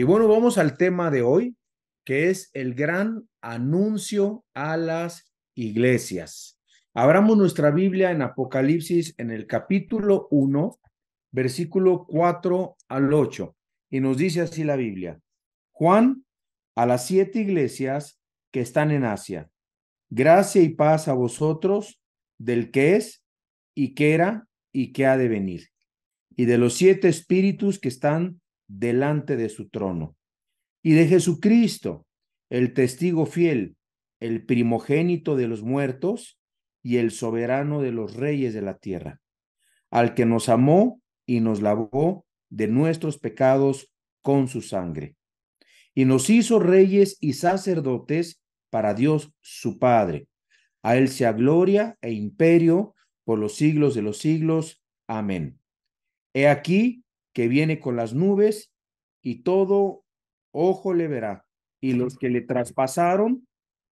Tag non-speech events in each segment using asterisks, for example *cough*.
Y bueno, vamos al tema de hoy, que es el gran anuncio a las iglesias. Abramos nuestra Biblia en Apocalipsis en el capítulo 1, versículo 4 al 8, y nos dice así la Biblia. Juan, a las siete iglesias que están en Asia, gracia y paz a vosotros del que es y que era y que ha de venir, y de los siete espíritus que están delante de su trono, y de Jesucristo, el testigo fiel, el primogénito de los muertos y el soberano de los reyes de la tierra, al que nos amó y nos lavó de nuestros pecados con su sangre, y nos hizo reyes y sacerdotes para Dios su Padre. A él sea gloria e imperio por los siglos de los siglos. Amén. He aquí que viene con las nubes y todo ojo le verá. Y los que le traspasaron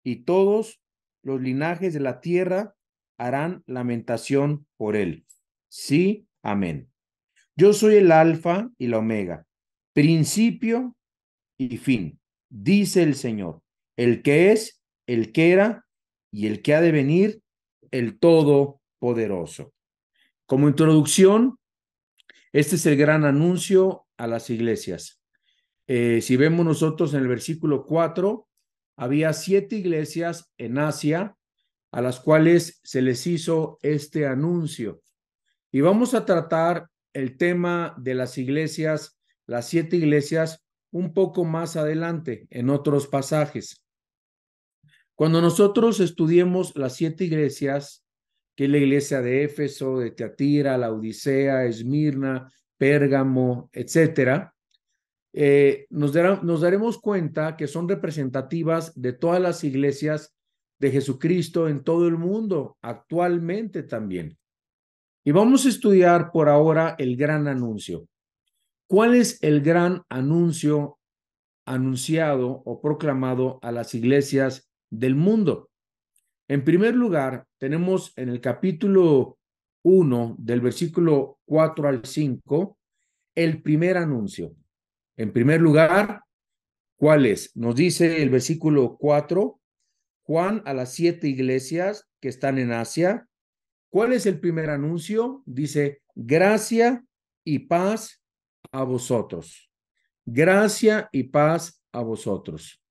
y todos los linajes de la tierra harán lamentación por él. Sí, amén. Yo soy el alfa y la omega, principio y fin, dice el Señor, el que es, el que era y el que ha de venir, el Todopoderoso. Como introducción, este es el gran anuncio a las iglesias. Eh, si vemos nosotros en el versículo 4, había siete iglesias en Asia a las cuales se les hizo este anuncio. Y vamos a tratar el tema de las iglesias, las siete iglesias, un poco más adelante en otros pasajes. Cuando nosotros estudiemos las siete iglesias, es la iglesia de Éfeso, de Teatira, la Odisea, Esmirna, Pérgamo, etcétera, eh, nos daremos cuenta que son representativas de todas las iglesias de Jesucristo en todo el mundo, actualmente también. Y vamos a estudiar por ahora el gran anuncio. ¿Cuál es el gran anuncio anunciado o proclamado a las iglesias del mundo? En primer lugar, tenemos en el capítulo 1 del versículo 4 al 5 el primer anuncio. En primer lugar, ¿cuál es? Nos dice el versículo 4, Juan a las siete iglesias que están en Asia. ¿Cuál es el primer anuncio? Dice, gracia y paz a vosotros. Gracia y paz a vosotros.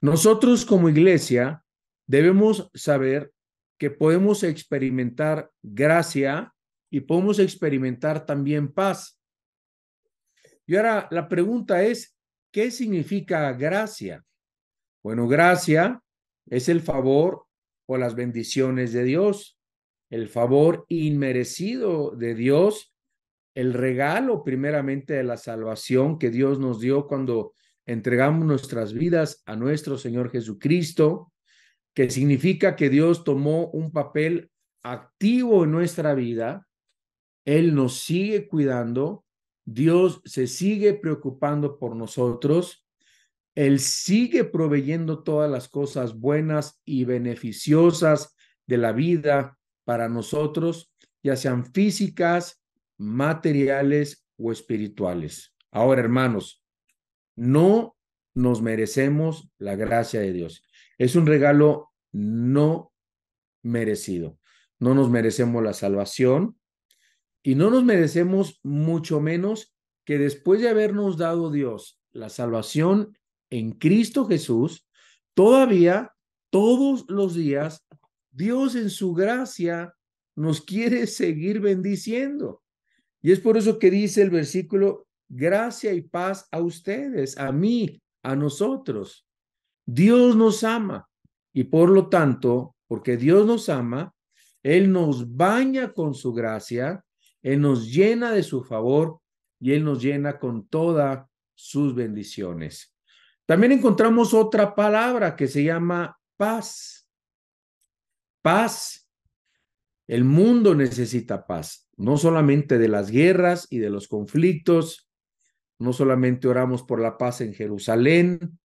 Nosotros como iglesia debemos saber que podemos experimentar gracia y podemos experimentar también paz. Y ahora la pregunta es, ¿qué significa gracia? Bueno, gracia es el favor o las bendiciones de Dios, el favor inmerecido de Dios, el regalo primeramente de la salvación que Dios nos dio cuando entregamos nuestras vidas a nuestro Señor Jesucristo, que significa que Dios tomó un papel activo en nuestra vida, Él nos sigue cuidando, Dios se sigue preocupando por nosotros, Él sigue proveyendo todas las cosas buenas y beneficiosas de la vida para nosotros, ya sean físicas, materiales o espirituales. Ahora, hermanos, no nos merecemos la gracia de Dios. Es un regalo no merecido. No nos merecemos la salvación y no nos merecemos mucho menos que después de habernos dado Dios la salvación en Cristo Jesús, todavía, todos los días, Dios en su gracia nos quiere seguir bendiciendo. Y es por eso que dice el versículo, gracia y paz a ustedes, a mí, a nosotros. Dios nos ama y por lo tanto, porque Dios nos ama, Él nos baña con su gracia, Él nos llena de su favor y Él nos llena con todas sus bendiciones. También encontramos otra palabra que se llama paz. Paz. El mundo necesita paz, no solamente de las guerras y de los conflictos, no solamente oramos por la paz en Jerusalén,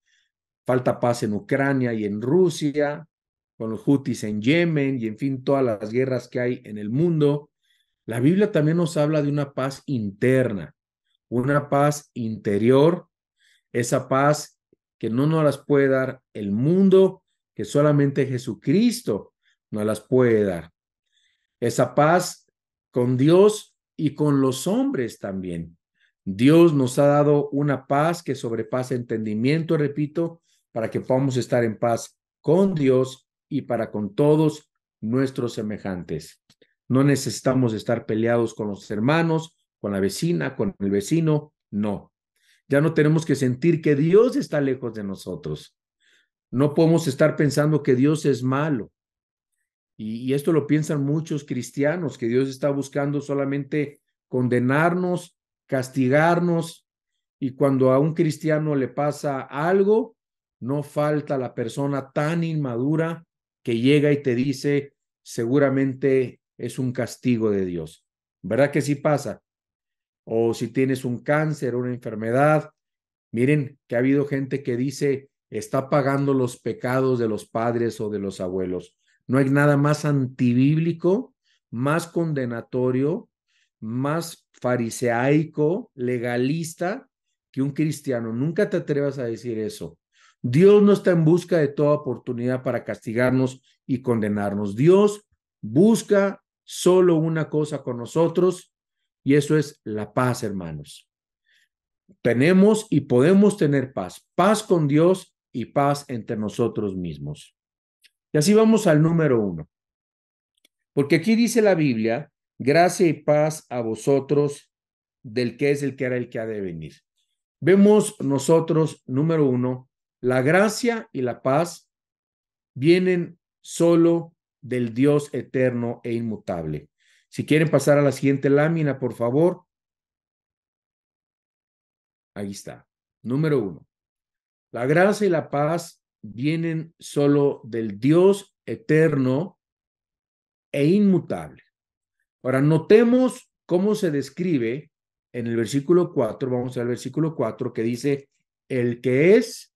Falta paz en Ucrania y en Rusia, con los hutis en Yemen y en fin, todas las guerras que hay en el mundo. La Biblia también nos habla de una paz interna, una paz interior, esa paz que no nos las puede dar el mundo, que solamente Jesucristo nos las puede dar. Esa paz con Dios y con los hombres también. Dios nos ha dado una paz que sobrepasa entendimiento, repito, para que podamos estar en paz con Dios y para con todos nuestros semejantes. No necesitamos estar peleados con los hermanos, con la vecina, con el vecino, no. Ya no tenemos que sentir que Dios está lejos de nosotros. No podemos estar pensando que Dios es malo. Y, esto lo piensan muchos cristianos, que Dios está buscando solamente condenarnos, castigarnos. Y cuando a un cristiano le pasa algo, no falta la persona tan inmadura que llega y te dice, seguramente es un castigo de Dios. ¿Verdad que sí pasa? O si tienes un cáncer, una enfermedad, miren que ha habido gente que dice, está pagando los pecados de los padres o de los abuelos. No hay nada más antibíblico, más condenatorio, más fariseaico, legalista que un cristiano. Nunca te atrevas a decir eso. Dios no está en busca de toda oportunidad para castigarnos y condenarnos. Dios busca solo una cosa con nosotros y eso es la paz, hermanos. Tenemos y podemos tener paz, paz con Dios y paz entre nosotros mismos. Y así vamos al número uno. Porque aquí dice la Biblia, gracia y paz a vosotros del que es el que era el que ha de venir. Vemos nosotros, número uno, la gracia y la paz vienen solo del Dios eterno e inmutable. Si quieren pasar a la siguiente lámina, por favor. Ahí está. Número uno. La gracia y la paz vienen solo del Dios eterno e inmutable. Ahora, notemos cómo se describe en el versículo 4, vamos al versículo 4, que dice, el que es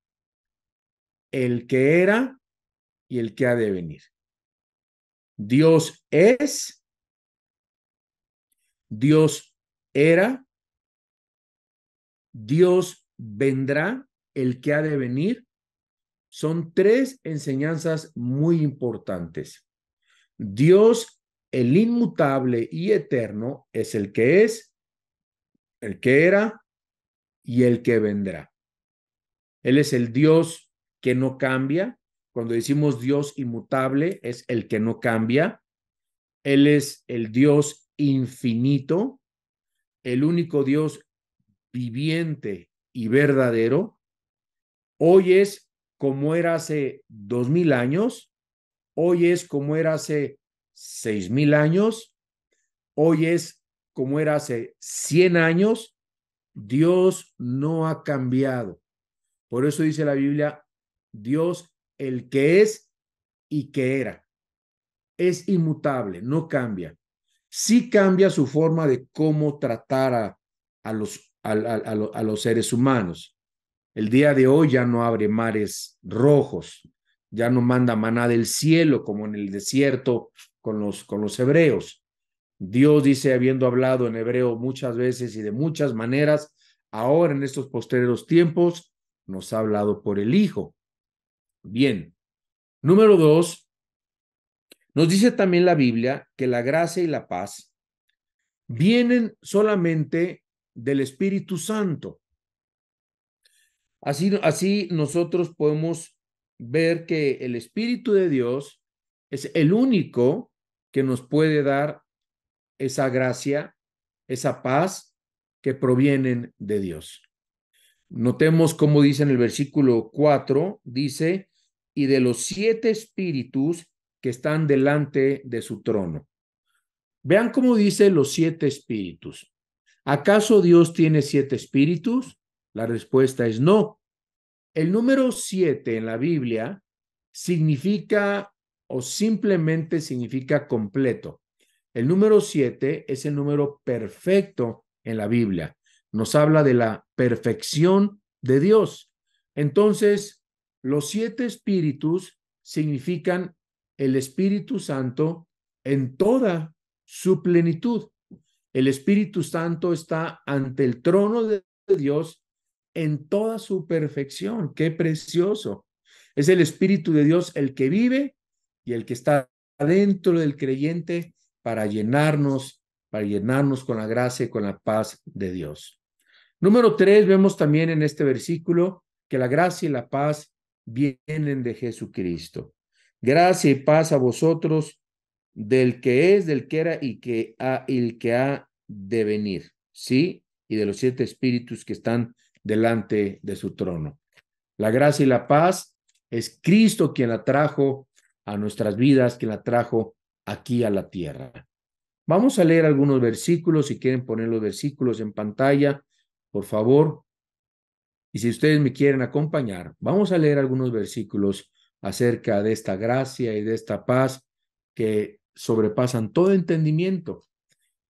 el que era y el que ha de venir. Dios es, Dios era, Dios vendrá, el que ha de venir. Son tres enseñanzas muy importantes. Dios, el inmutable y eterno, es el que es, el que era y el que vendrá. Él es el Dios que no cambia. Cuando decimos Dios inmutable, es el que no cambia. Él es el Dios infinito, el único Dios viviente y verdadero. Hoy es como era hace dos mil años, hoy es como era hace seis mil años, hoy es como era hace cien años. Dios no ha cambiado. Por eso dice la Biblia, Dios el que es y que era. Es inmutable, no cambia. Sí cambia su forma de cómo tratar a, los, a, los seres humanos. El día de hoy ya no abre mares rojos, ya no manda maná del cielo como en el desierto con los, con los hebreos. Dios dice, habiendo hablado en hebreo muchas veces y de muchas maneras, ahora en estos posteriores tiempos nos ha hablado por el Hijo. Bien. Número dos, nos dice también la Biblia que la gracia y la paz vienen solamente del Espíritu Santo. Así, así nosotros podemos ver que el Espíritu de Dios es el único que nos puede dar esa gracia, esa paz que provienen de Dios. Notemos cómo dice en el versículo 4, dice, y de los siete espíritus que están delante de su trono. Vean cómo dice los siete espíritus. ¿Acaso Dios tiene siete espíritus? La respuesta es no. El número siete en la Biblia significa o simplemente significa completo. El número siete es el número perfecto en la Biblia. Nos habla de la perfección de Dios. Entonces, los siete espíritus significan el Espíritu Santo en toda su plenitud. El Espíritu Santo está ante el trono de Dios en toda su perfección. Qué precioso. Es el Espíritu de Dios el que vive y el que está adentro del creyente para llenarnos, para llenarnos con la gracia y con la paz de Dios. Número tres, vemos también en este versículo que la gracia y la paz vienen de Jesucristo. Gracia y paz a vosotros del que es, del que era y que ha, el que ha de venir, ¿sí? Y de los siete espíritus que están delante de su trono. La gracia y la paz es Cristo quien la trajo a nuestras vidas, quien la trajo aquí a la tierra. Vamos a leer algunos versículos, si quieren poner los versículos en pantalla, por favor. Y si ustedes me quieren acompañar, vamos a leer algunos versículos acerca de esta gracia y de esta paz que sobrepasan todo entendimiento.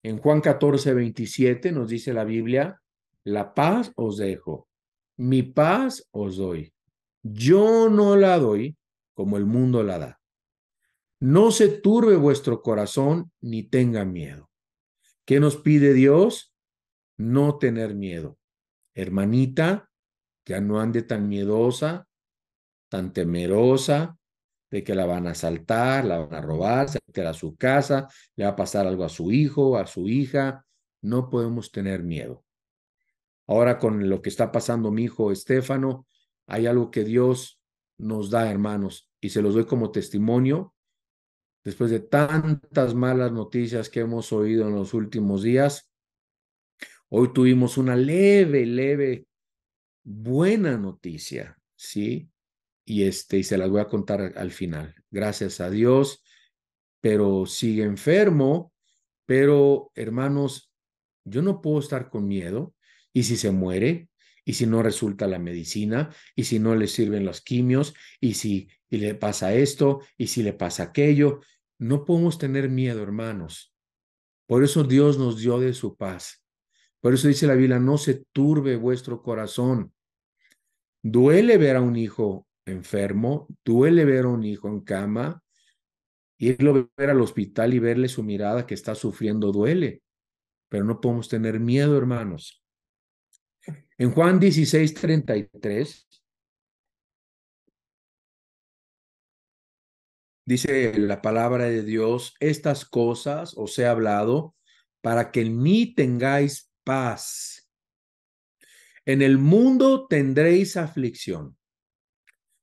En Juan 14, 27 nos dice la Biblia, la paz os dejo, mi paz os doy. Yo no la doy como el mundo la da. No se turbe vuestro corazón ni tenga miedo. ¿Qué nos pide Dios? No tener miedo. Hermanita, ya no ande tan miedosa, tan temerosa de que la van a asaltar, la van a robar, se a su casa, le va a pasar algo a su hijo, a su hija. No podemos tener miedo. Ahora con lo que está pasando mi hijo Estefano, hay algo que Dios nos da, hermanos, y se los doy como testimonio. Después de tantas malas noticias que hemos oído en los últimos días, hoy tuvimos una leve, leve buena noticia, ¿sí? Y, este, y se las voy a contar al final. Gracias a Dios, pero sigue enfermo, pero hermanos, yo no puedo estar con miedo. Y si se muere, y si no resulta la medicina, y si no le sirven los quimios, y si y le pasa esto, y si le pasa aquello, no podemos tener miedo, hermanos. Por eso Dios nos dio de su paz. Por eso dice la Biblia, no se turbe vuestro corazón. Duele ver a un hijo enfermo, duele ver a un hijo en cama, irlo a ver al hospital y verle su mirada que está sufriendo duele, pero no podemos tener miedo, hermanos. En Juan 16, 33, dice la palabra de Dios, estas cosas os he hablado para que en mí tengáis paz. En el mundo tendréis aflicción,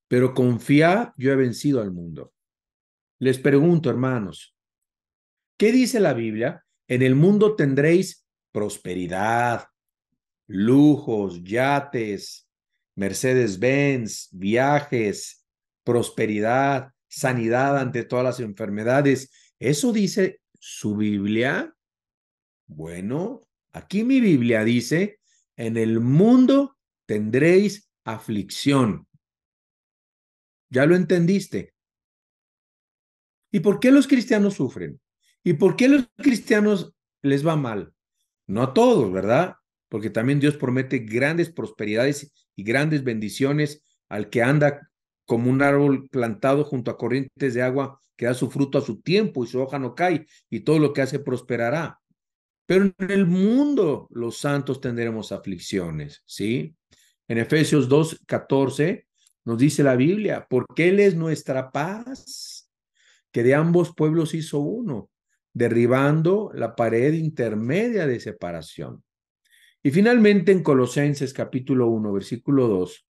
pero confiad, yo he vencido al mundo. Les pregunto, hermanos, ¿qué dice la Biblia? En el mundo tendréis prosperidad, lujos, yates, Mercedes-Benz, viajes, prosperidad, sanidad ante todas las enfermedades. ¿Eso dice su Biblia? Bueno, aquí mi Biblia dice en el mundo tendréis aflicción. ¿Ya lo entendiste? ¿Y por qué los cristianos sufren? ¿Y por qué los cristianos les va mal? No a todos, ¿verdad? Porque también Dios promete grandes prosperidades y grandes bendiciones al que anda como un árbol plantado junto a corrientes de agua que da su fruto a su tiempo y su hoja no cae y todo lo que hace prosperará. Pero en el mundo los santos tendremos aflicciones, ¿sí? En Efesios 2, 14 nos dice la Biblia, porque Él es nuestra paz, que de ambos pueblos hizo uno, derribando la pared intermedia de separación. Y finalmente en Colosenses capítulo 1, versículo 2,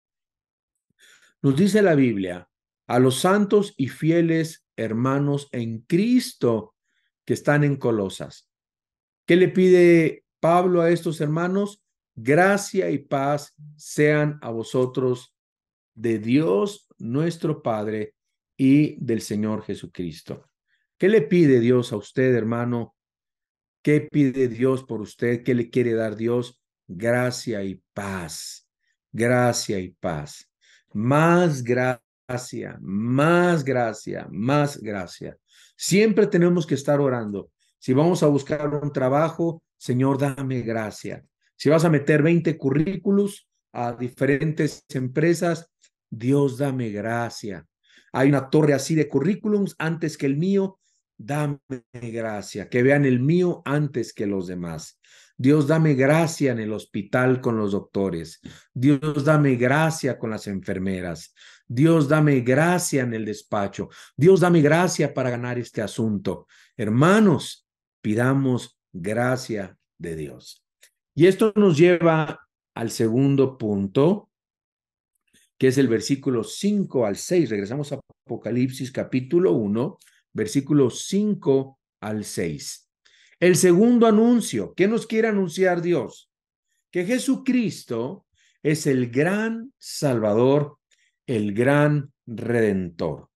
nos dice la Biblia, a los santos y fieles hermanos en Cristo que están en Colosas. ¿Qué le pide Pablo a estos hermanos? Gracia y paz sean a vosotros de Dios nuestro Padre y del Señor Jesucristo. ¿Qué le pide Dios a usted, hermano? ¿Qué pide Dios por usted? ¿Qué le quiere dar Dios? Gracia y paz. Gracia y paz. Más gracia, más gracia, más gracia. Siempre tenemos que estar orando. Si vamos a buscar un trabajo, Señor, dame gracia. Si vas a meter 20 currículos a diferentes empresas, Dios, dame gracia. Hay una torre así de currículums antes que el mío, dame gracia. Que vean el mío antes que los demás. Dios, dame gracia en el hospital con los doctores. Dios, dame gracia con las enfermeras. Dios, dame gracia en el despacho. Dios, dame gracia para ganar este asunto. Hermanos, pidamos gracia de Dios. Y esto nos lleva al segundo punto, que es el versículo 5 al 6. Regresamos a Apocalipsis capítulo 1, versículo 5 al 6. El segundo anuncio, ¿qué nos quiere anunciar Dios? Que Jesucristo es el gran Salvador, el gran Redentor.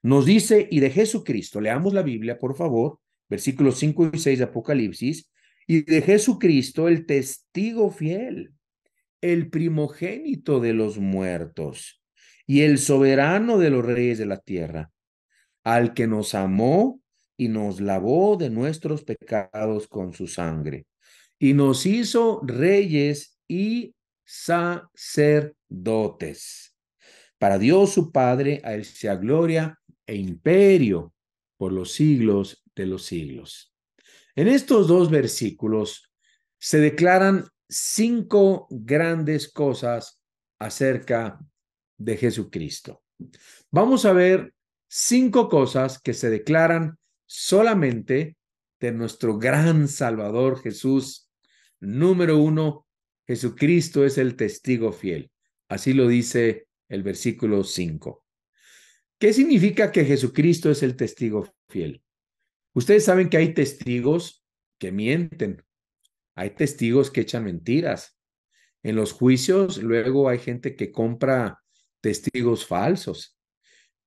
Nos dice, y de Jesucristo, leamos la Biblia, por favor, versículos 5 y 6 de Apocalipsis, y de Jesucristo, el testigo fiel, el primogénito de los muertos y el soberano de los reyes de la tierra, al que nos amó y nos lavó de nuestros pecados con su sangre, y nos hizo reyes y sacerdotes. Para Dios su Padre, a él sea gloria e imperio por los siglos los siglos. En estos dos versículos se declaran cinco grandes cosas acerca de Jesucristo. Vamos a ver cinco cosas que se declaran solamente de nuestro gran Salvador Jesús. Número uno, Jesucristo es el testigo fiel. Así lo dice el versículo 5. ¿Qué significa que Jesucristo es el testigo fiel? Ustedes saben que hay testigos que mienten, hay testigos que echan mentiras. En los juicios luego hay gente que compra testigos falsos.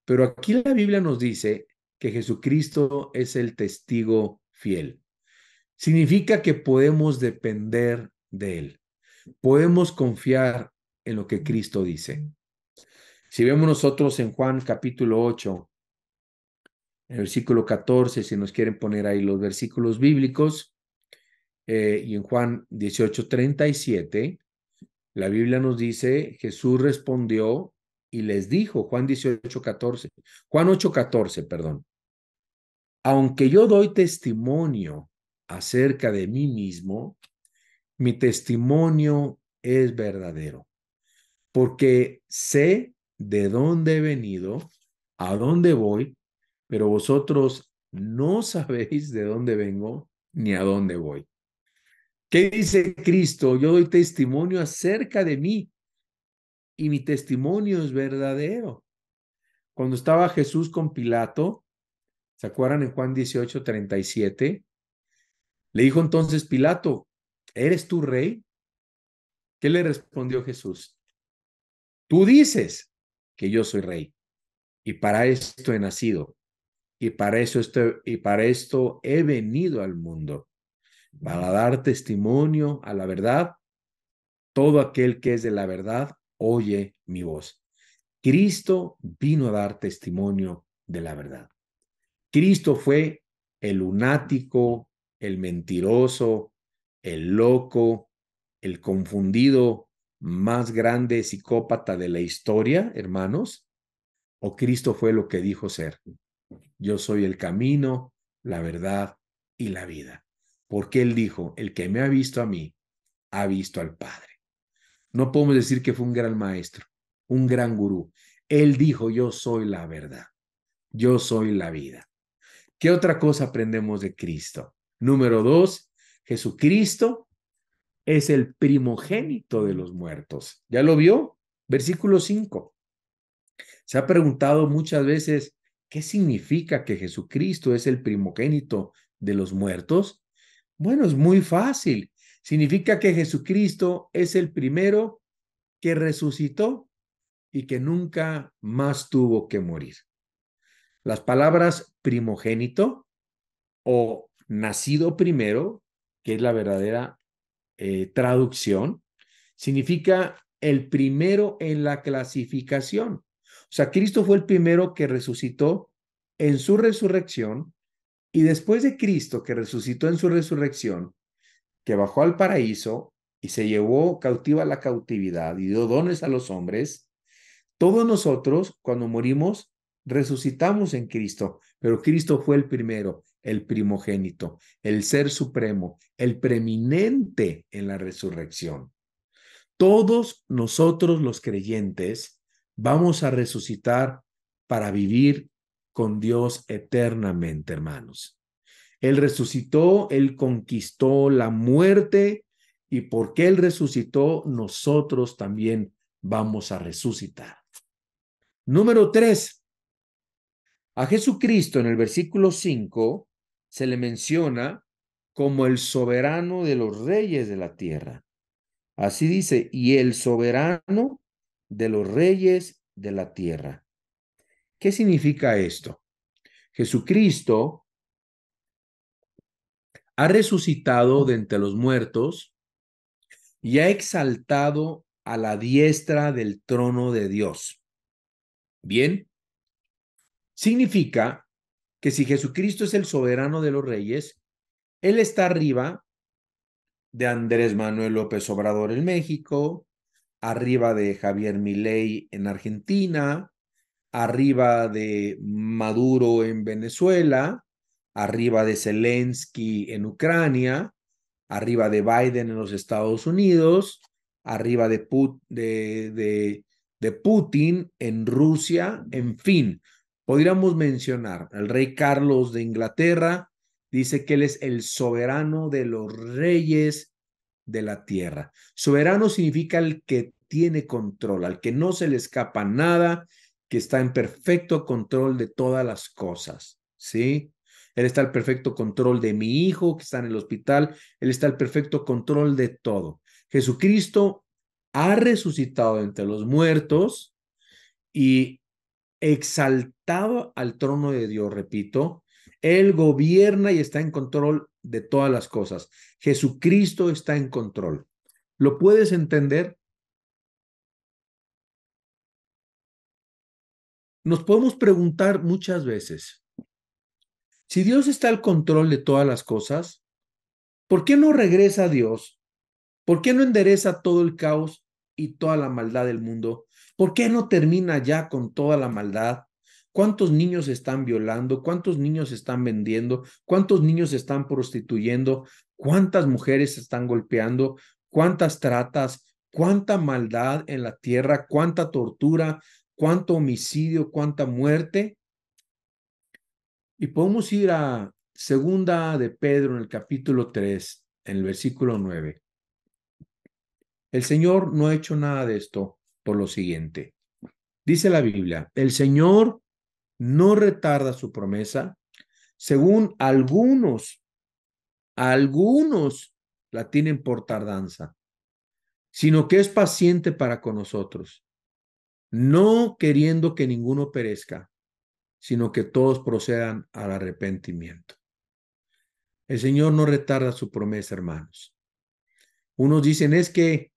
Pero aquí la Biblia nos dice que Jesucristo es el testigo fiel. Significa que podemos depender de Él. Podemos confiar en lo que Cristo dice. Si vemos nosotros en Juan capítulo 8, en el versículo 14, si nos quieren poner ahí los versículos bíblicos, eh, y en Juan 18, 37, la Biblia nos dice, Jesús respondió y les dijo, Juan 18, 14, Juan 8, 14, perdón, aunque yo doy testimonio acerca de mí mismo, mi testimonio es verdadero, porque sé de dónde he venido, a dónde voy pero vosotros no sabéis de dónde vengo ni a dónde voy. ¿Qué dice Cristo? Yo doy testimonio acerca de mí y mi testimonio es verdadero. Cuando estaba Jesús con Pilato, ¿se acuerdan en Juan 18, 37? Le dijo entonces Pilato, ¿eres tú rey? ¿Qué le respondió Jesús? Tú dices que yo soy rey y para esto he nacido y para y para esto he venido al mundo, para dar testimonio a la verdad. Todo aquel que es de la verdad oye mi voz. Cristo vino a dar testimonio de la verdad. Cristo fue el lunático, el mentiroso, el loco, el confundido más grande psicópata de la historia, hermanos? ¿O Cristo fue lo que dijo ser? yo soy el camino, la verdad y la vida. Porque Él dijo, el que me ha visto a mí, ha visto al Padre. No podemos decir que fue un gran maestro, un gran gurú. Él dijo, yo soy la verdad, yo soy la vida. ¿Qué otra cosa aprendemos de Cristo? Número dos, Jesucristo es el primogénito de los muertos. ¿Ya lo vio? Versículo cinco. Se ha preguntado muchas veces, ¿Qué significa que Jesucristo es el primogénito de los muertos? Bueno, es muy fácil. Significa que Jesucristo es el primero que resucitó y que nunca más tuvo que morir. Las palabras primogénito o nacido primero, que es la verdadera eh, traducción, significa el primero en la clasificación. O sea, Cristo fue el primero que resucitó en su resurrección y después de Cristo que resucitó en su resurrección, que bajó al paraíso y se llevó cautiva la cautividad y dio dones a los hombres, todos nosotros cuando morimos resucitamos en Cristo, pero Cristo fue el primero, el primogénito, el ser supremo, el preeminente en la resurrección. Todos nosotros los creyentes Vamos a resucitar para vivir con Dios eternamente, hermanos. Él resucitó, Él conquistó la muerte y porque Él resucitó, nosotros también vamos a resucitar. Número tres, a Jesucristo en el versículo cinco, se le menciona como el soberano de los reyes de la tierra. Así dice, y el soberano de los reyes de la tierra. ¿Qué significa esto? Jesucristo ha resucitado de entre los muertos y ha exaltado a la diestra del trono de Dios. Bien, significa que si Jesucristo es el soberano de los reyes, Él está arriba de Andrés Manuel López Obrador en México, arriba de Javier Milei en Argentina, arriba de Maduro en Venezuela, arriba de Zelensky en Ucrania, arriba de Biden en los Estados Unidos, arriba de, de Putin en Rusia, en fin. Podríamos mencionar al rey Carlos de Inglaterra, dice que él es el soberano de los reyes de la tierra. Soberano significa el que tiene control, al que no se le escapa nada, que está en perfecto control de todas las cosas, ¿sí? Él está al perfecto control de mi hijo que está en el hospital, él está al perfecto control de todo. Jesucristo ha resucitado entre los muertos y exaltado al trono de Dios, repito, él gobierna y está en control de todas las cosas. Jesucristo está en control. ¿Lo puedes entender? Nos podemos preguntar muchas veces, si Dios está al control de todas las cosas, ¿por qué no regresa a Dios? ¿Por qué no endereza todo el caos y toda la maldad del mundo? ¿Por qué no termina ya con toda la maldad? ¿Cuántos niños están violando? ¿Cuántos niños están vendiendo? ¿Cuántos niños están prostituyendo? ¿Cuántas mujeres están golpeando? ¿Cuántas tratas? ¿Cuánta maldad en la tierra? ¿Cuánta tortura? ¿Cuánto homicidio? ¿Cuánta muerte? Y podemos ir a segunda de Pedro en el capítulo 3, en el versículo 9. El Señor no ha hecho nada de esto por lo siguiente. Dice la Biblia, el Señor no retarda su promesa, según algunos, algunos la tienen por tardanza, sino que es paciente para con nosotros, no queriendo que ninguno perezca, sino que todos procedan al arrepentimiento. El Señor no retarda su promesa, hermanos. Unos dicen es que,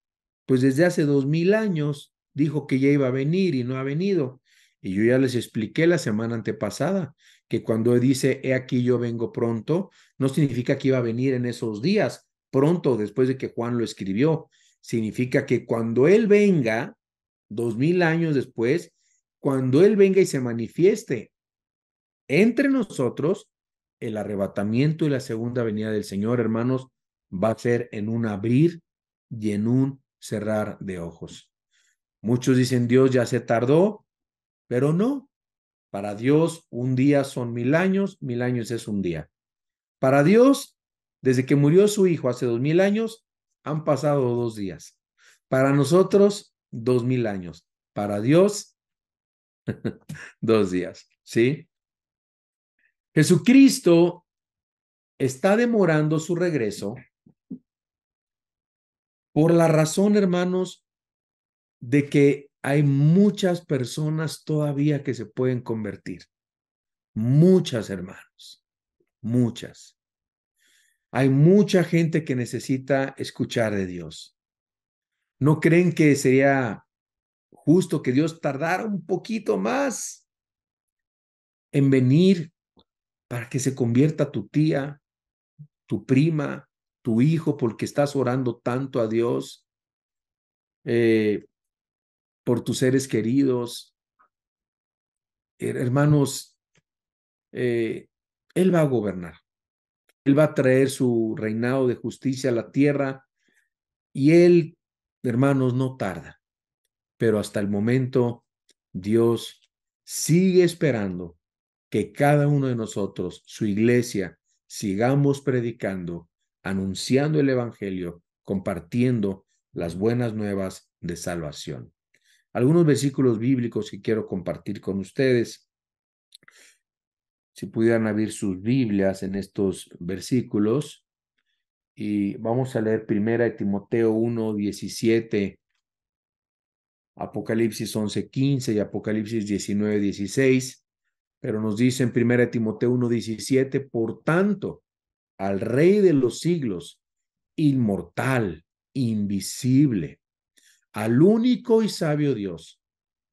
pues desde hace dos mil años dijo que ya iba a venir y no ha venido. Y yo ya les expliqué la semana antepasada que cuando dice, he aquí yo vengo pronto, no significa que iba a venir en esos días, pronto después de que Juan lo escribió. Significa que cuando Él venga, dos mil años después, cuando Él venga y se manifieste entre nosotros, el arrebatamiento y la segunda venida del Señor, hermanos, va a ser en un abrir y en un cerrar de ojos. Muchos dicen, Dios ya se tardó, pero no, para Dios un día son mil años, mil años es un día. Para Dios, desde que murió su hijo hace dos mil años, han pasado dos días. Para nosotros, dos mil años. Para Dios, *laughs* dos días. ¿Sí? Jesucristo está demorando su regreso por la razón, hermanos, de que hay muchas personas todavía que se pueden convertir. Muchas, hermanos. Muchas. Hay mucha gente que necesita escuchar de Dios. ¿No creen que sería justo que Dios tardara un poquito más en venir para que se convierta tu tía, tu prima, tu hijo, porque estás orando tanto a Dios? Eh, por tus seres queridos. Hermanos, eh, Él va a gobernar. Él va a traer su reinado de justicia a la tierra y Él, hermanos, no tarda. Pero hasta el momento, Dios sigue esperando que cada uno de nosotros, su iglesia, sigamos predicando, anunciando el Evangelio, compartiendo las buenas nuevas de salvación algunos versículos bíblicos que quiero compartir con ustedes. Si pudieran abrir sus Biblias en estos versículos. Y vamos a leer primera de Timoteo 1, 17, Apocalipsis 11, 15 y Apocalipsis 19, 16. Pero nos dicen en primera Timoteo 1, 17, por tanto, al Rey de los siglos, inmortal, invisible al único y sabio Dios,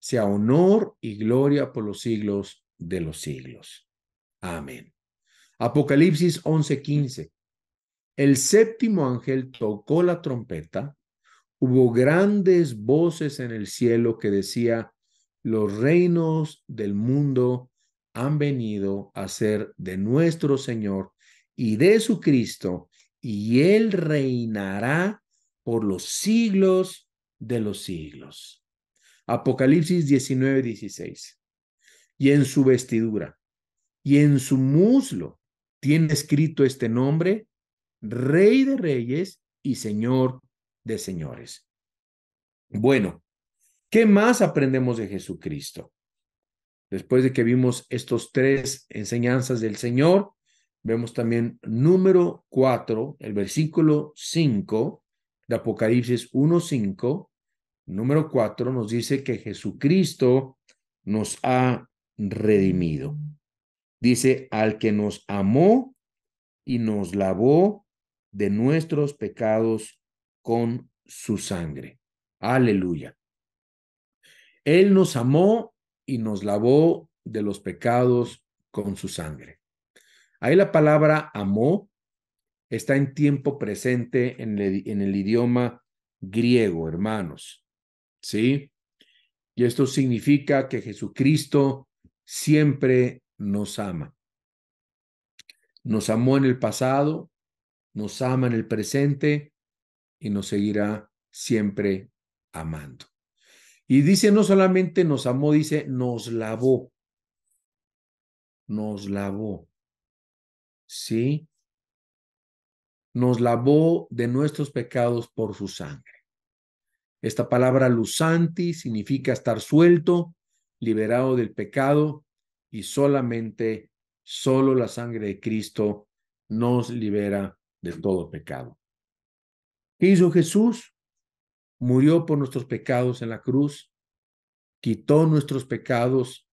sea honor y gloria por los siglos de los siglos. Amén. Apocalipsis 11:15. El séptimo ángel tocó la trompeta, hubo grandes voces en el cielo que decía, los reinos del mundo han venido a ser de nuestro Señor y de su Cristo, y Él reinará por los siglos de los siglos. Apocalipsis 19, 16. Y en su vestidura y en su muslo tiene escrito este nombre, Rey de Reyes y Señor de Señores. Bueno, ¿qué más aprendemos de Jesucristo? Después de que vimos estos tres enseñanzas del Señor, vemos también número 4, el versículo 5 de Apocalipsis 1.5, número cuatro, nos dice que Jesucristo nos ha redimido. Dice, al que nos amó y nos lavó de nuestros pecados con su sangre. Aleluya. Él nos amó y nos lavó de los pecados con su sangre. Ahí la palabra amó está en tiempo presente en el, en el idioma griego, hermanos. ¿sí? Y esto significa que Jesucristo siempre nos ama. Nos amó en el pasado, nos ama en el presente y nos seguirá siempre amando. Y dice, no solamente nos amó, dice, nos lavó. Nos lavó. ¿Sí? Nos lavó de nuestros pecados por su sangre. Esta palabra lusanti significa estar suelto, liberado del pecado y solamente, solo la sangre de Cristo nos libera de todo pecado. ¿Qué hizo Jesús? Murió por nuestros pecados en la cruz, quitó nuestros pecados,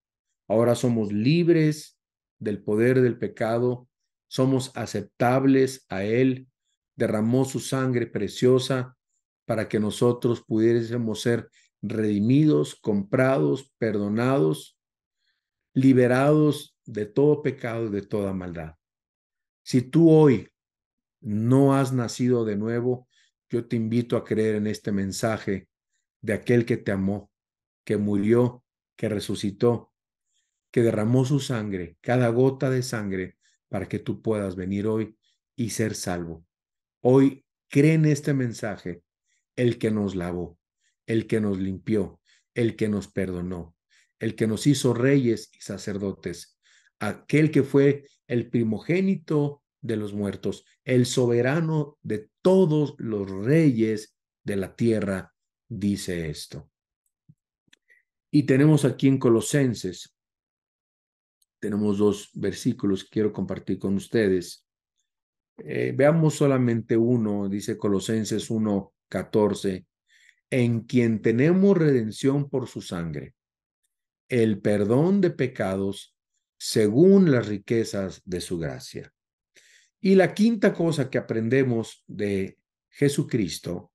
ahora somos libres del poder del pecado, somos aceptables a Él, derramó su sangre preciosa para que nosotros pudiésemos ser redimidos, comprados, perdonados, liberados de todo pecado y de toda maldad. Si tú hoy no has nacido de nuevo, yo te invito a creer en este mensaje de aquel que te amó, que murió, que resucitó, que derramó su sangre, cada gota de sangre, para que tú puedas venir hoy y ser salvo. Hoy cree en este mensaje el que nos lavó, el que nos limpió, el que nos perdonó, el que nos hizo reyes y sacerdotes, aquel que fue el primogénito de los muertos, el soberano de todos los reyes de la tierra, dice esto. Y tenemos aquí en Colosenses, tenemos dos versículos que quiero compartir con ustedes. Eh, veamos solamente uno, dice Colosenses 1, 14, en quien tenemos redención por su sangre, el perdón de pecados según las riquezas de su gracia. Y la quinta cosa que aprendemos de Jesucristo,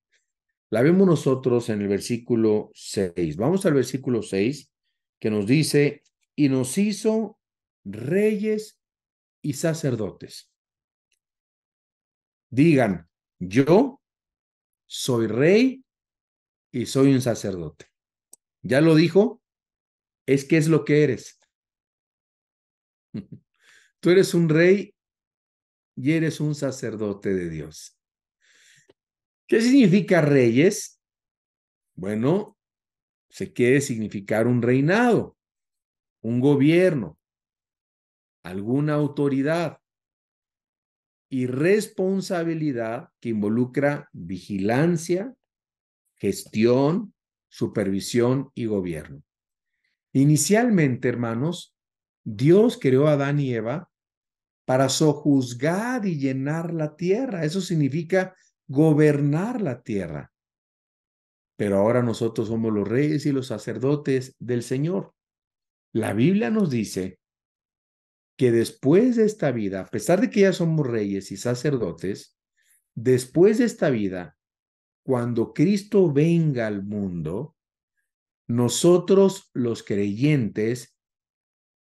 la vemos nosotros en el versículo 6. Vamos al versículo 6, que nos dice, y nos hizo reyes y sacerdotes. Digan, yo soy rey y soy un sacerdote. Ya lo dijo, es que es lo que eres. *laughs* Tú eres un rey y eres un sacerdote de Dios. ¿Qué significa reyes? Bueno, se quiere significar un reinado, un gobierno, alguna autoridad y responsabilidad que involucra vigilancia, gestión, supervisión y gobierno. Inicialmente, hermanos, Dios creó a Adán y Eva para sojuzgar y llenar la tierra. Eso significa gobernar la tierra. Pero ahora nosotros somos los reyes y los sacerdotes del Señor. La Biblia nos dice que después de esta vida, a pesar de que ya somos reyes y sacerdotes, después de esta vida, cuando Cristo venga al mundo, nosotros los creyentes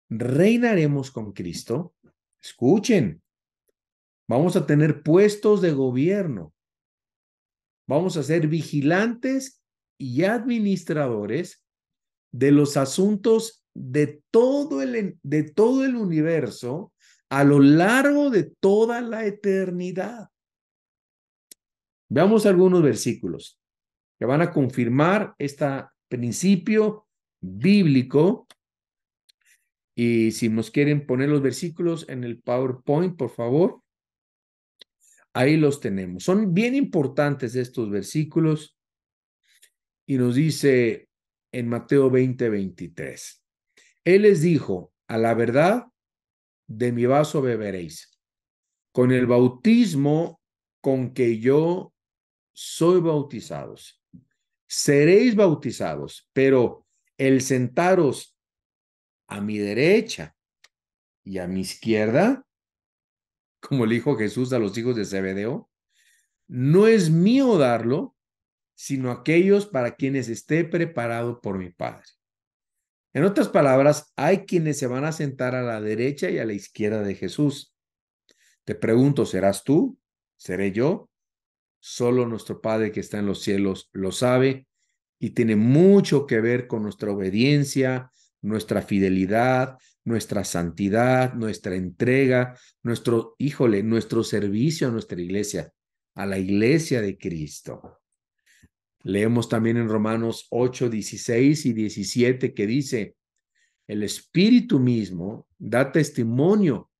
reinaremos con Cristo. Escuchen, vamos a tener puestos de gobierno, vamos a ser vigilantes y administradores de los asuntos de todo el, de todo el universo a lo largo de toda la eternidad. Veamos algunos versículos que van a confirmar este principio bíblico. Y si nos quieren poner los versículos en el PowerPoint, por favor, ahí los tenemos. Son bien importantes estos versículos. Y nos dice en Mateo 20, 23. Él les dijo, a la verdad, de mi vaso beberéis. Con el bautismo con que yo soy bautizados, seréis bautizados, pero el sentaros a mi derecha y a mi izquierda, como le dijo Jesús a los hijos de Zebedeo, no es mío darlo, sino aquellos para quienes esté preparado por mi Padre. En otras palabras, hay quienes se van a sentar a la derecha y a la izquierda de Jesús. Te pregunto, ¿serás tú? ¿Seré yo? Solo nuestro Padre que está en los cielos lo sabe y tiene mucho que ver con nuestra obediencia, nuestra fidelidad, nuestra santidad, nuestra entrega, nuestro, híjole, nuestro servicio a nuestra iglesia, a la iglesia de Cristo. Leemos también en Romanos 8, 16 y 17 que dice, el Espíritu mismo da testimonio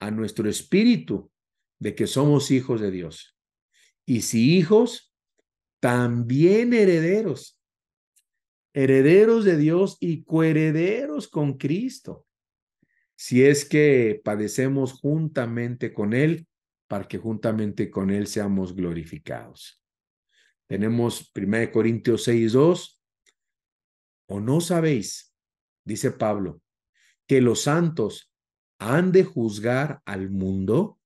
a nuestro espíritu de que somos hijos de Dios. Y si hijos, también herederos, herederos de Dios y coherederos con Cristo, si es que padecemos juntamente con Él, para que juntamente con Él seamos glorificados. Tenemos 1 Corintios 6, 2. ¿O no sabéis, dice Pablo, que los santos han de juzgar al mundo?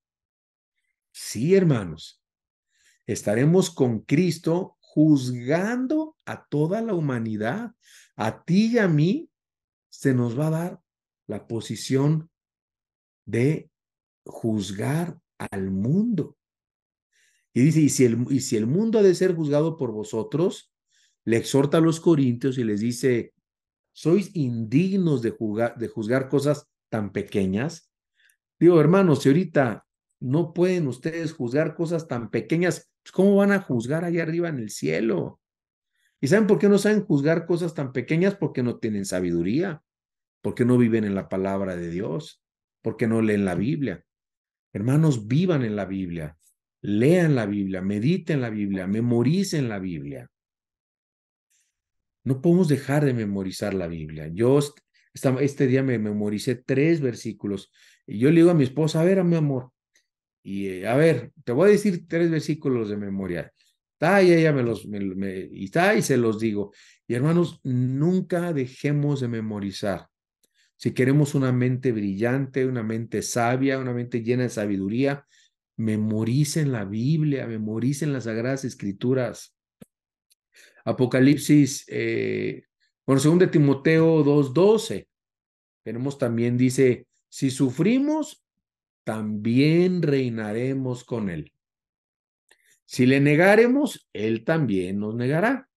Sí, hermanos. Estaremos con Cristo juzgando a toda la humanidad. A ti y a mí se nos va a dar la posición de juzgar al mundo. Y dice, y si, el, y si el mundo ha de ser juzgado por vosotros, le exhorta a los corintios y les dice, sois indignos de, de juzgar cosas tan pequeñas. Digo, hermanos, si ahorita no pueden ustedes juzgar cosas tan pequeñas, pues, ¿cómo van a juzgar allá arriba en el cielo? ¿Y saben por qué no saben juzgar cosas tan pequeñas? Porque no tienen sabiduría, porque no viven en la palabra de Dios, porque no leen la Biblia. Hermanos, vivan en la Biblia lean la Biblia, mediten la Biblia, memoricen la Biblia. No podemos dejar de memorizar la Biblia. Yo este día me memoricé tres versículos y yo le digo a mi esposa, a ver, a mi amor, y eh, a ver, te voy a decir tres versículos de memoria. Está, y ella me los, y está, y se los digo. Y hermanos, nunca dejemos de memorizar. Si queremos una mente brillante, una mente sabia, una mente llena de sabiduría, memoricen la Biblia, memoricen las Sagradas Escrituras. Apocalipsis, eh, bueno, según de Timoteo 2.12, tenemos también, dice, si sufrimos, también reinaremos con él. Si le negaremos, él también nos negará.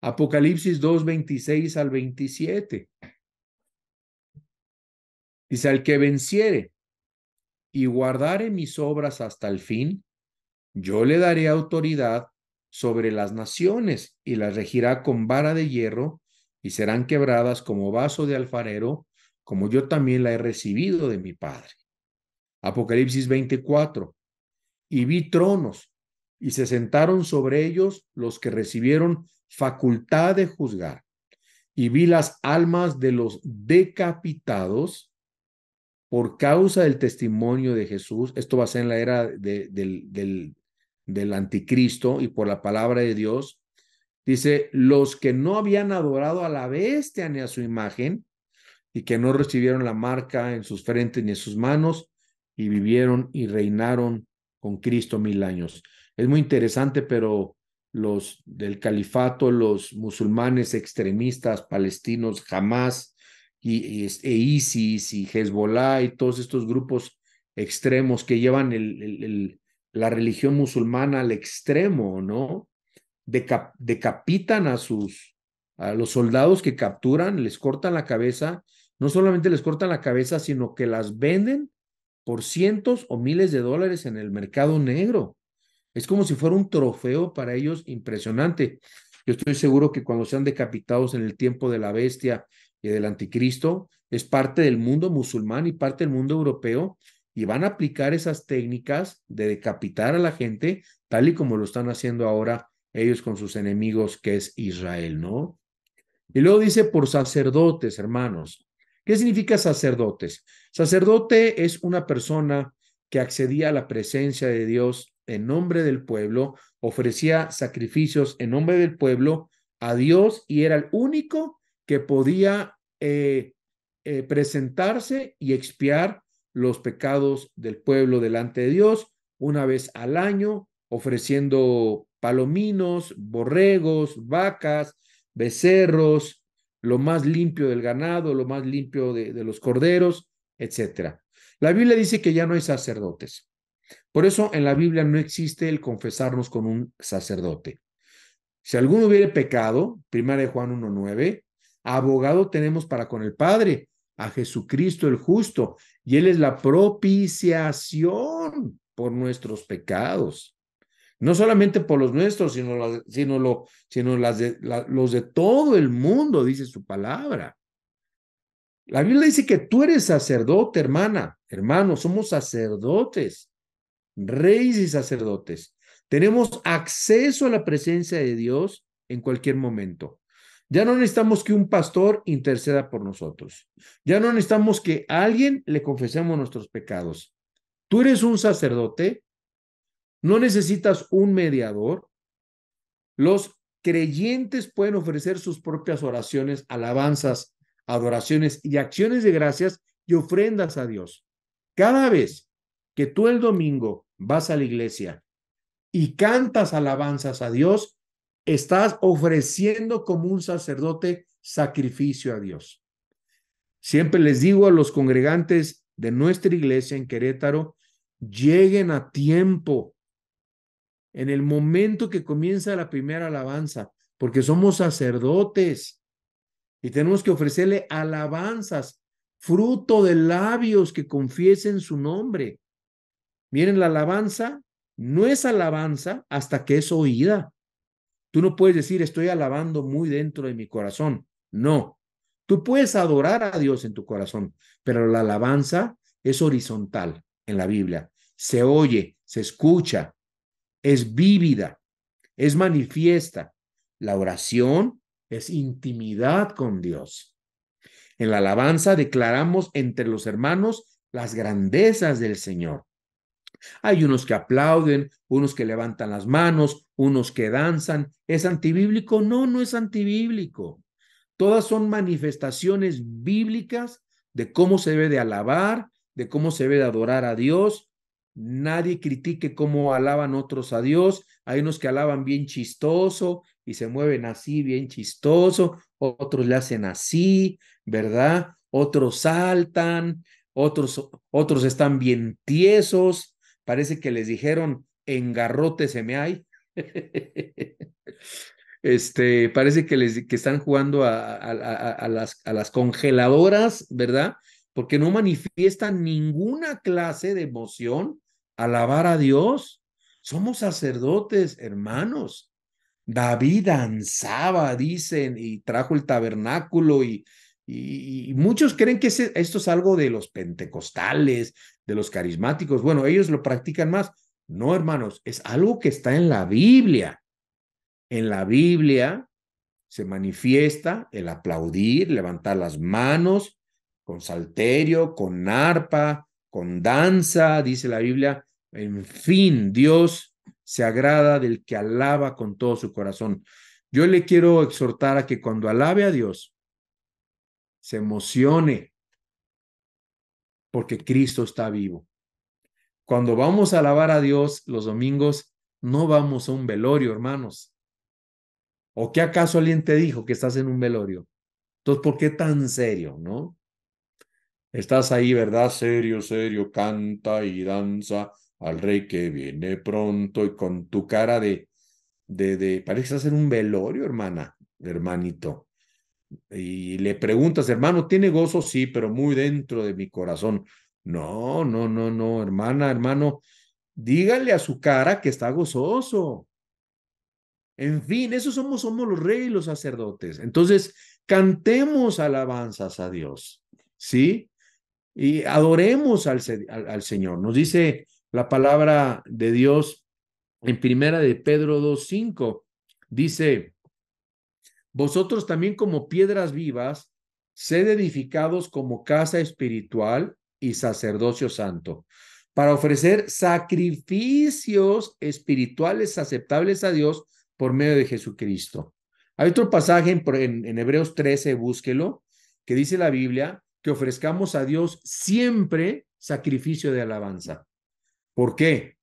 Apocalipsis 2.26 al 27. Dice, al que venciere, y guardaré mis obras hasta el fin, yo le daré autoridad sobre las naciones y las regirá con vara de hierro y serán quebradas como vaso de alfarero, como yo también la he recibido de mi Padre. Apocalipsis 24. Y vi tronos, y se sentaron sobre ellos los que recibieron facultad de juzgar. Y vi las almas de los decapitados por causa del testimonio de Jesús, esto va a ser en la era del, del, del anticristo y por la palabra de Dios, dice, los que no habían adorado a la bestia ni a su imagen y que no recibieron la marca en sus frentes ni en sus manos y vivieron y reinaron con Cristo mil años. Es muy interesante, pero los del califato, los musulmanes extremistas palestinos jamás y, e ISIS y Hezbollah y todos estos grupos extremos que llevan la religión musulmana al extremo, ¿no? decapitan a sus, a los soldados que capturan, les cortan la cabeza, no solamente les cortan la cabeza, sino que las venden por cientos o miles de dólares en el mercado negro. Es como si fuera un trofeo para ellos impresionante. Yo estoy seguro que cuando sean decapitados en el tiempo de la bestia y del anticristo es parte del mundo musulmán y parte del mundo europeo y van a aplicar esas técnicas de decapitar a la gente tal y como lo están haciendo ahora ellos con sus enemigos que es Israel, ¿no? Y luego dice por sacerdotes, hermanos. ¿Qué significa sacerdotes? Sacerdote es una persona que accedía a la presencia de Dios en nombre del pueblo, ofrecía sacrificios en nombre del pueblo a Dios y era el único que podía eh, eh, presentarse y expiar los pecados del pueblo delante de Dios una vez al año, ofreciendo palominos, borregos, vacas, becerros, lo más limpio del ganado, lo más limpio de, los corderos, etcétera. La Biblia dice que ya no hay sacerdotes. Por eso en la Biblia no existe el confesarnos con un sacerdote. Si alguno hubiere pecado, de Juan 1.9, abogado tenemos para con el Padre, a Jesucristo el justo, y Él es la propiciación por nuestros pecados. No solamente por los nuestros, sino, sino, lo, sino los de todo el mundo, dice su palabra. La Biblia dice que tú eres sacerdote, hermana, hermano, somos sacerdotes, reyes y sacerdotes. Tenemos acceso a la presencia de Dios en cualquier momento. Ya no necesitamos que un pastor interceda por nosotros. Ya no necesitamos que a alguien le confesemos nuestros pecados. Tú eres un sacerdote. No necesitas un mediador. Los creyentes pueden ofrecer sus propias oraciones, alabanzas, adoraciones y acciones de gracias y ofrendas a Dios. Cada vez que tú el domingo vas a la iglesia y cantas alabanzas a Dios, Estás ofreciendo como un sacerdote sacrificio a Dios. Siempre les digo a los congregantes de nuestra iglesia en Querétaro, lleguen a tiempo, en el momento que comienza la primera alabanza, porque somos sacerdotes y tenemos que ofrecerle alabanzas, fruto de labios que confiesen su nombre. Miren, la alabanza no es alabanza hasta que es oída. Tú no puedes decir, estoy alabando muy dentro de mi corazón. No. Tú puedes adorar a Dios en tu corazón, pero la alabanza es horizontal en la Biblia. Se oye, se escucha, es vívida, es manifiesta. La oración es intimidad con Dios. En la alabanza declaramos entre los hermanos las grandezas del Señor. Hay unos que aplauden, unos que levantan las manos, unos que danzan. ¿Es antibíblico? No, no es antibíblico. Todas son manifestaciones bíblicas de cómo se debe de alabar, de cómo se debe de adorar a Dios. Nadie critique cómo alaban otros a Dios. Hay unos que alaban bien chistoso y se mueven así, bien chistoso. Otros le hacen así, ¿verdad? Otros saltan, otros, otros están bien tiesos. Parece que les dijeron, engarrote se me hay. *laughs* Este, parece que, les, que están jugando a, a, las, a las congeladoras, ¿verdad? Porque no manifiestan ninguna clase de emoción alabar a Dios. Somos sacerdotes, hermanos. David danzaba, dicen, y trajo el tabernáculo y, y, muchos creen que esto es algo de los pentecostales, de los carismáticos. Bueno, ellos lo practican más. No, hermanos, es algo que está en la Biblia. En la Biblia se manifiesta el aplaudir, levantar las manos con salterio, con arpa, con danza, dice la Biblia. En fin, Dios se agrada del que alaba con todo su corazón. Yo le quiero exhortar a que cuando alabe a Dios, se emocione porque Cristo está vivo. Cuando vamos a alabar a Dios los domingos, no vamos a un velorio, hermanos. ¿O qué acaso alguien te dijo que estás en un velorio? Entonces, ¿por qué tan serio, no? Estás ahí, ¿verdad? Serio, serio, canta y danza al rey que viene pronto y con tu cara de, de, de, parece que en un velorio, hermana, hermanito. Y le preguntas, hermano, ¿tiene gozo? Sí, pero muy dentro de mi corazón. No, no, no, no, hermana, hermano, díganle a su cara que está gozoso. En fin, esos somos, somos los reyes y los sacerdotes. Entonces, cantemos alabanzas a Dios, ¿sí? Y adoremos al, Señor. Nos dice la palabra de Dios en primera de Pedro 2.5, dice, vosotros también como piedras vivas, sed edificados como casa espiritual y sacerdocio santo, para ofrecer sacrificios espirituales aceptables a Dios por medio de Jesucristo. Hay otro pasaje en, Hebreos 13, búsquelo, que dice la Biblia que ofrezcamos a Dios siempre sacrificio de alabanza. ¿Por qué?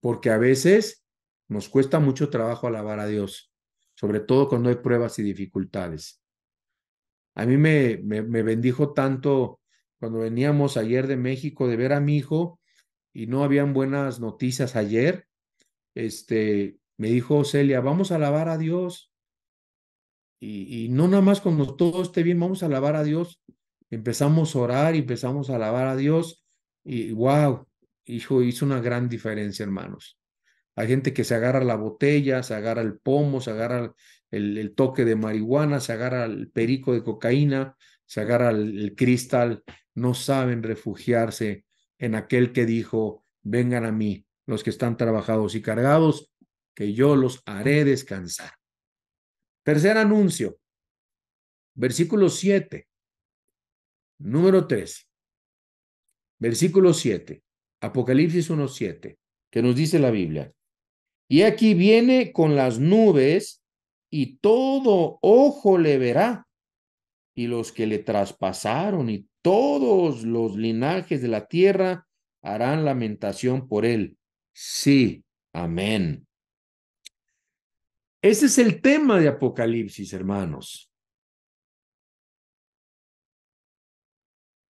Porque a veces nos cuesta mucho trabajo alabar a Dios, sobre todo cuando hay pruebas y dificultades. A mí me, me bendijo tanto cuando veníamos ayer de México de ver a mi hijo y no habían buenas noticias ayer, este, me dijo Celia, vamos a alabar a Dios. Y, no nada más cuando todo esté bien, vamos a alabar a Dios. Empezamos a orar y empezamos a alabar a Dios. Y wow, hijo, hizo una gran diferencia, hermanos. Hay gente que se agarra la botella, se agarra el pomo, se agarra el, toque de marihuana, se agarra el perico de cocaína, se agarra el cristal no saben refugiarse en aquel que dijo, vengan a mí los que están trabajados y cargados, que yo los haré descansar. Tercer anuncio, versículo 7, número 3, versículo 7, Apocalipsis 1.7, que nos dice la Biblia. Y aquí viene con las nubes y todo ojo le verá y los que le traspasaron y todos los linajes de la tierra harán lamentación por él. Sí, amén. Ese es el tema de Apocalipsis, hermanos.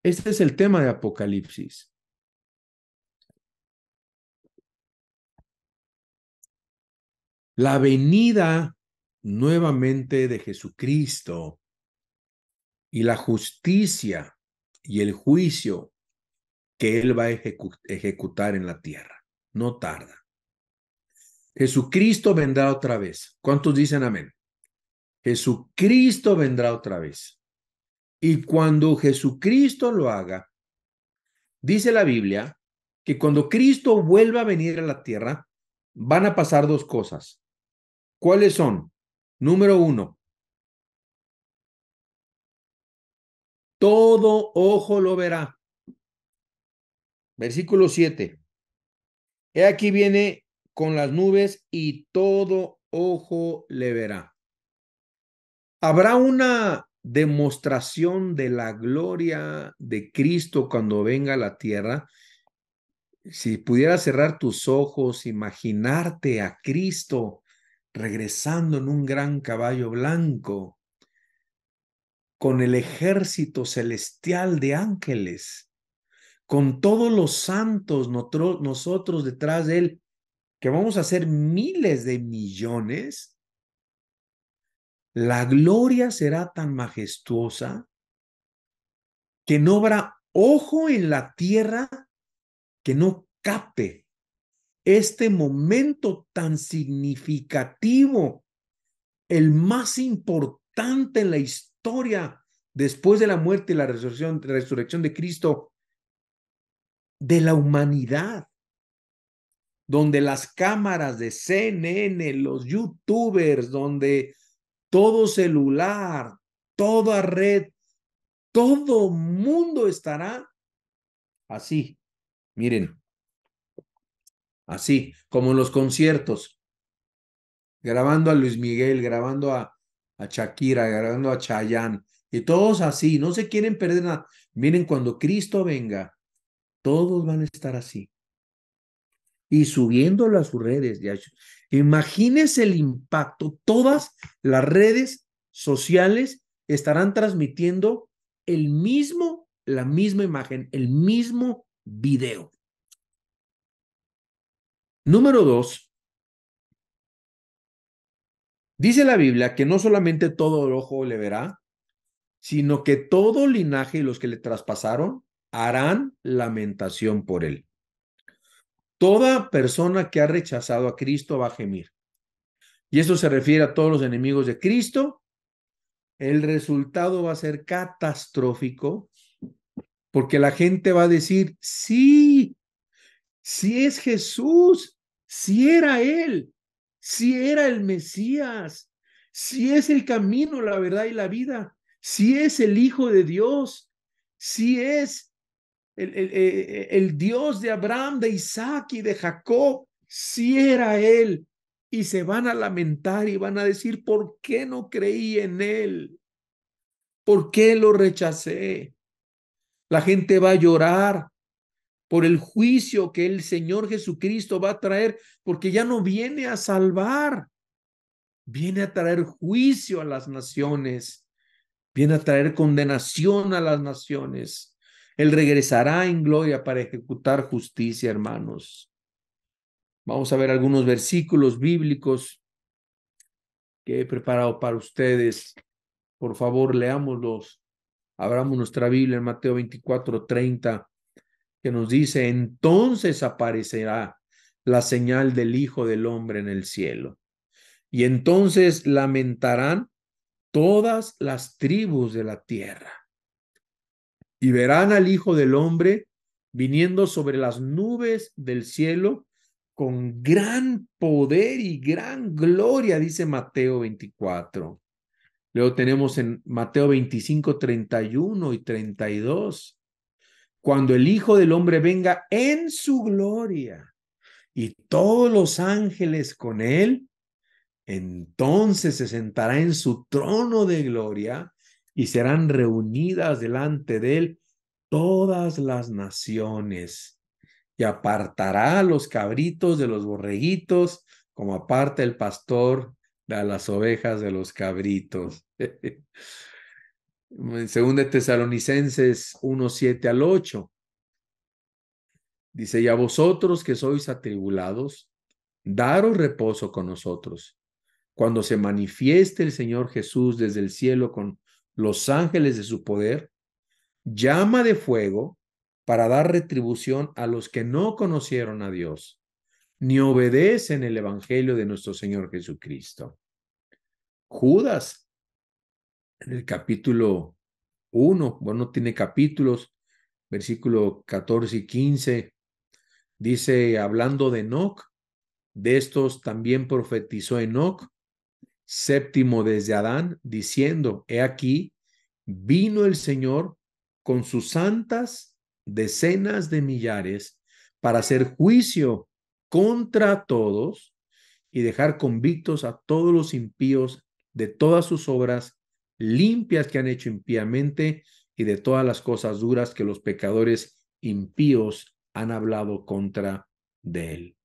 Este es el tema de Apocalipsis. La venida nuevamente de Jesucristo y la justicia y el juicio que Él va a ejecutar en la tierra. No tarda. Jesucristo vendrá otra vez. ¿Cuántos dicen amén? Jesucristo vendrá otra vez. Y cuando Jesucristo lo haga, dice la Biblia que cuando Cristo vuelva a venir a la tierra, van a pasar dos cosas. ¿Cuáles son? Número uno, todo ojo lo verá. Versículo 7. He aquí viene con las nubes y todo ojo le verá. Habrá una demostración de la gloria de Cristo cuando venga a la tierra. Si pudieras cerrar tus ojos, imaginarte a Cristo regresando en un gran caballo blanco con el ejército celestial de ángeles, con todos los santos nosotros detrás de él, que vamos a ser miles de millones, la gloria será tan majestuosa que no habrá ojo en la tierra que no capte este momento tan significativo, el más importante en la historia historia después de la muerte y la resurrección, resurrección de Cristo de la humanidad, donde las cámaras de CNN, los youtubers, donde todo celular, toda red, todo mundo estará así. Miren, así como en los conciertos, grabando a Luis Miguel, grabando a, a Shakira, agarrando a Chayanne, y todos así, no se quieren perder nada. Miren, cuando Cristo venga, todos van a estar así. Y subiendo las redes. Ya. Imagínense el impacto. Todas las redes sociales estarán transmitiendo el mismo, la misma imagen, el mismo video. Número dos, Dice la Biblia que no solamente todo el ojo le verá, sino que todo linaje y los que le traspasaron harán lamentación por él. Toda persona que ha rechazado a Cristo va a gemir. Y esto se refiere a todos los enemigos de Cristo. El resultado va a ser catastrófico porque la gente va a decir, sí, sí es Jesús, sí era Él, si era el Mesías, si es el camino, la verdad y la vida, si es el Hijo de Dios, si es eh, eh, el, Dios de Abraham, de Isaac y de Jacob, si era Él. Y se van a lamentar y van a decir, ¿por qué no creí en Él? ¿Por qué lo rechacé? La gente va a llorar por el juicio que el Señor Jesucristo va a traer, porque ya no viene a salvar, viene a traer juicio a las naciones, viene a traer condenación a las naciones. Él regresará en gloria para ejecutar justicia, hermanos. Vamos a ver algunos versículos bíblicos que he preparado para ustedes. Por favor, leámoslos. Abramos nuestra Biblia en Mateo 24, 30 que nos dice, entonces aparecerá la señal del Hijo del Hombre en el cielo. Y entonces lamentarán todas las tribus de la tierra. Y verán al Hijo del Hombre viniendo sobre las nubes del cielo con gran poder y gran gloria, dice Mateo 24. Luego tenemos en Mateo 25, 31 y 32 cuando el Hijo del Hombre venga en su gloria y todos los ángeles con él, entonces se sentará en su trono de gloria y serán reunidas delante de él todas las naciones y apartará a los cabritos de los borreguitos como aparta el pastor de las ovejas de los cabritos. *laughs* Eh, según de Tesalonicenses 1, 7 al 8. Dice, y a vosotros que sois atribulados, daros reposo con nosotros, cuando se manifieste el Señor Jesús desde el cielo con los ángeles de su poder, llama de fuego para dar retribución a los que no conocieron a Dios, ni obedecen el Evangelio de nuestro Señor Jesucristo. Judas en el capítulo 1, bueno, tiene capítulos, versículo 14 y 15, dice, hablando de Enoch, de estos también profetizó Enoch, séptimo desde Adán, diciendo, he aquí, vino el Señor con sus santas decenas de millares para hacer juicio contra todos y dejar convictos a todos los impíos de todas sus obras limpias que han hecho impíamente y de todas las cosas duras que los pecadores impíos han hablado contra de él.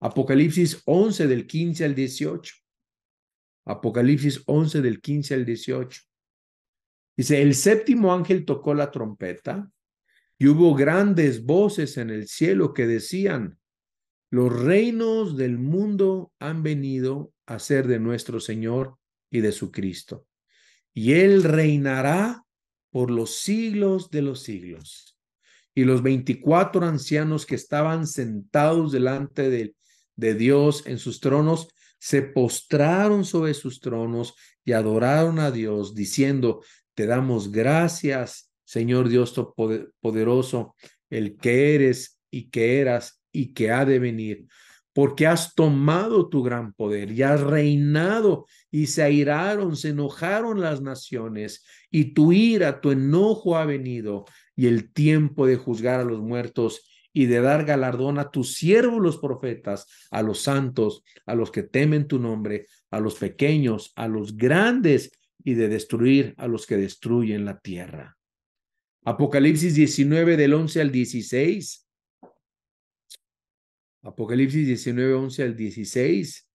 Apocalipsis 11 del 15 al 18. Apocalipsis 11 del 15 al 18. Dice, el séptimo ángel tocó la trompeta y hubo grandes voces en el cielo que decían, los reinos del mundo han venido a ser de nuestro Señor y de su Cristo y él reinará por los siglos de los siglos. Y los veinticuatro ancianos que estaban sentados delante de, Dios en sus tronos, se postraron sobre sus tronos y adoraron a Dios, diciendo, te damos gracias, Señor Dios Todopoderoso, el que eres y que eras y que ha de venir, porque has tomado tu gran poder y has reinado y se airaron, se enojaron las naciones, y tu ira, tu enojo ha venido, y el tiempo de juzgar a los muertos y de dar galardón a tus siervos los profetas, a los santos, a los que temen tu nombre, a los pequeños, a los grandes, y de destruir a los que destruyen la tierra. Apocalipsis 19 del 11 al 16. Apocalipsis 19, 11 al 16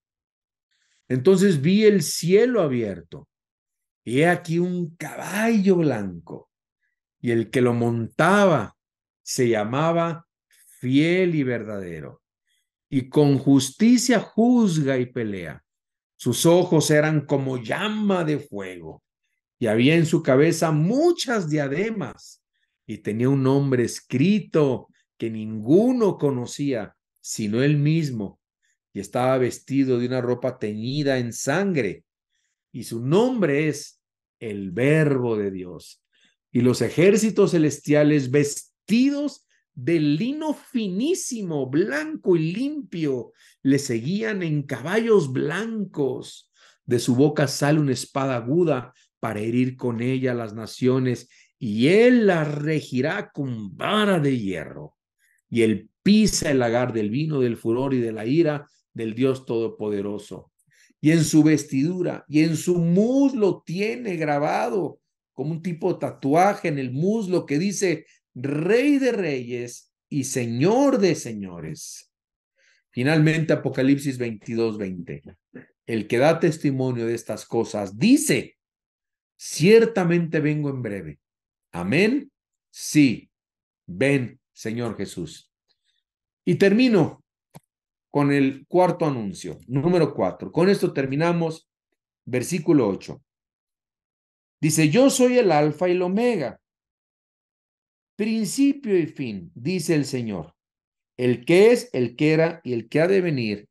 entonces vi el cielo abierto y he aquí un caballo blanco y el que lo montaba se llamaba fiel y verdadero y con justicia juzga y pelea. Sus ojos eran como llama de fuego y había en su cabeza muchas diademas y tenía un nombre escrito que ninguno conocía sino él mismo y estaba vestido de una ropa teñida en sangre, y su nombre es el Verbo de Dios. Y los ejércitos celestiales vestidos de lino finísimo, blanco y limpio, le seguían en caballos blancos. De su boca sale una espada aguda para herir con ella las naciones, y él la regirá con vara de hierro. Y él pisa el lagar del vino, del furor y de la ira del Dios Todopoderoso. Y en su vestidura y en su muslo tiene grabado como un tipo de tatuaje en el muslo que dice Rey de Reyes y Señor de Señores. Finalmente, Apocalipsis 22, 20. El que da testimonio de estas cosas dice, ciertamente vengo en breve. Amén. Sí. Ven, Señor Jesús. Y termino con el cuarto anuncio, número cuatro. Con esto terminamos versículo ocho. Dice, yo soy el alfa y el omega, principio y fin, dice el Señor, el que es, el que era y el que ha de venir,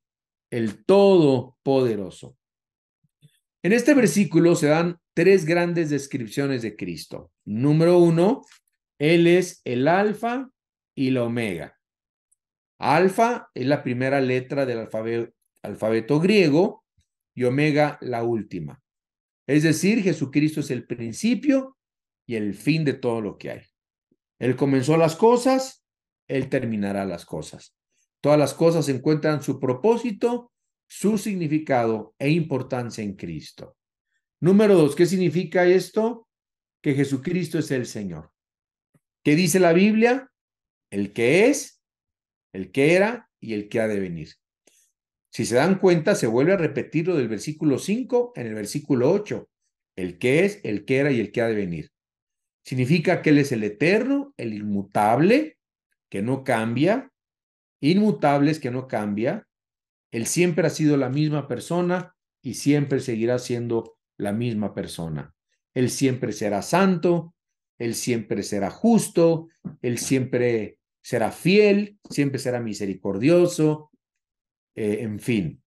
el Todopoderoso. En este versículo se dan tres grandes descripciones de Cristo. Número uno, Él es el alfa y el omega. Alfa es la primera letra del alfabeto, griego y omega la última. Es decir, Jesucristo es el principio y el fin de todo lo que hay. Él comenzó las cosas, Él terminará las cosas. Todas las cosas encuentran su propósito, su significado e importancia en Cristo. Número dos, ¿qué significa esto? Que Jesucristo es el Señor. ¿Qué dice la Biblia? El que es, el que era y el que ha de venir. Si se dan cuenta, se vuelve a repetir lo del versículo 5 en el versículo 8, el que es, el que era y el que ha de venir. Significa que Él es el eterno, el inmutable, que no cambia, inmutable es que no cambia, Él siempre ha sido la misma persona y siempre seguirá siendo la misma persona. Él siempre será santo, Él siempre será justo, Él siempre será fiel, siempre será misericordioso, eh, en fin.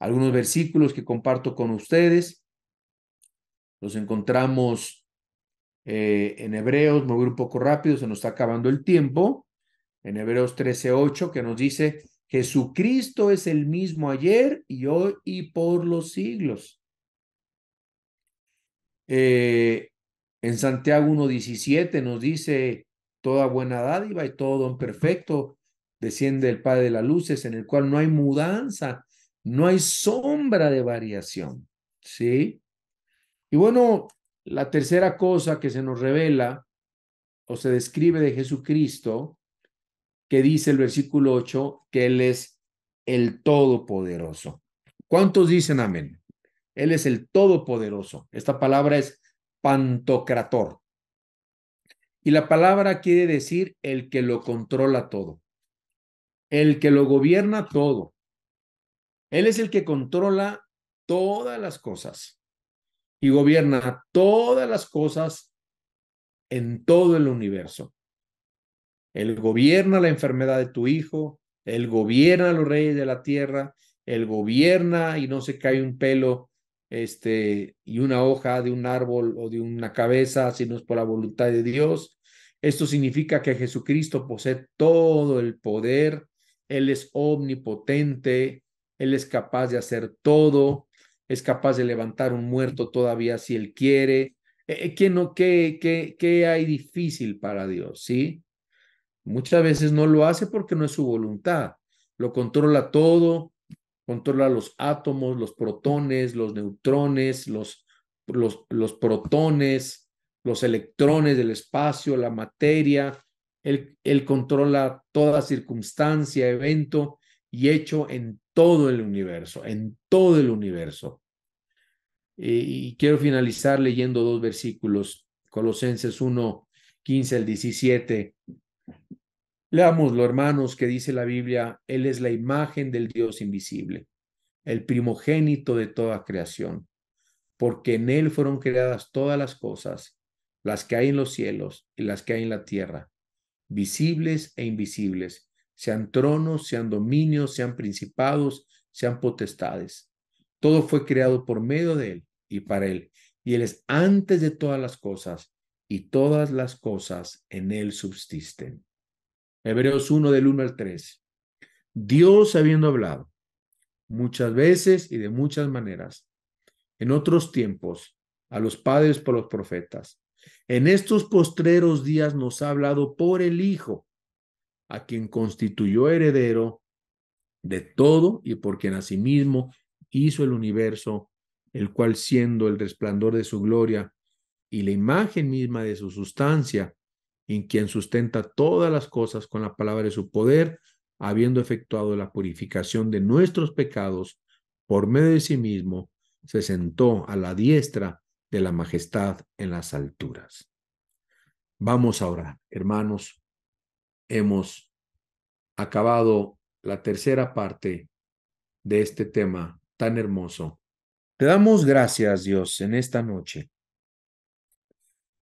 Algunos versículos que comparto con ustedes los encontramos eh, en Hebreos, me voy un poco rápido, se nos está acabando el tiempo, en Hebreos 13:8 que nos dice, Jesucristo es el mismo ayer y hoy y por los siglos. Eh, en Santiago 1.17 nos dice, Toda buena dádiva y todo don perfecto desciende el Padre de las Luces, en el cual no hay mudanza, no hay sombra de variación. ¿Sí? Y bueno, la tercera cosa que se nos revela o se describe de Jesucristo, que dice el versículo 8, que Él es el Todopoderoso. ¿Cuántos dicen amén? Él es el Todopoderoso. Esta palabra es pantocrator. Y la palabra quiere decir el que lo controla todo, el que lo gobierna todo. Él es el que controla todas las cosas y gobierna todas las cosas en todo el universo. Él gobierna la enfermedad de tu hijo, él gobierna a los reyes de la tierra, él gobierna y no se cae un pelo este, y una hoja de un árbol o de una cabeza, si no es por la voluntad de Dios. Esto significa que Jesucristo posee todo el poder, Él es omnipotente, Él es capaz de hacer todo, es capaz de levantar un muerto todavía si Él quiere. Eh, eh, ¿Qué, no, qué, qué, qué hay difícil para Dios? ¿Sí? Muchas veces no lo hace porque no es su voluntad. Lo controla todo, controla los átomos, los protones, los neutrones, los, los, los protones, los electrones del espacio, la materia. Él, él controla toda circunstancia, evento y hecho en todo el universo, en todo el universo. Y quiero finalizar leyendo dos versículos, Colosenses 1, 15 al 17. Leámoslo, hermanos, que dice la Biblia, Él es la imagen del Dios invisible, el primogénito de toda creación, porque en Él fueron creadas todas las cosas, las que hay en los cielos y las que hay en la tierra, visibles e invisibles, sean tronos, sean dominios, sean principados, sean potestades. Todo fue creado por medio de Él y para Él, y Él es antes de todas las cosas, y todas las cosas en Él subsisten. Hebreos 1 del 1 al 13. Dios habiendo hablado muchas veces y de muchas maneras, en otros tiempos, a los padres por los profetas, en estos postreros días nos ha hablado por el Hijo, a quien constituyó heredero de todo y por quien asimismo hizo el universo, el cual siendo el resplandor de su gloria y la imagen misma de su sustancia, en quien sustenta todas las cosas con la palabra de su poder, habiendo efectuado la purificación de nuestros pecados por medio de sí mismo, se sentó a la diestra de la majestad en las alturas. Vamos a orar, hermanos. Hemos acabado la tercera parte de este tema tan hermoso. Te damos gracias, Dios, en esta noche,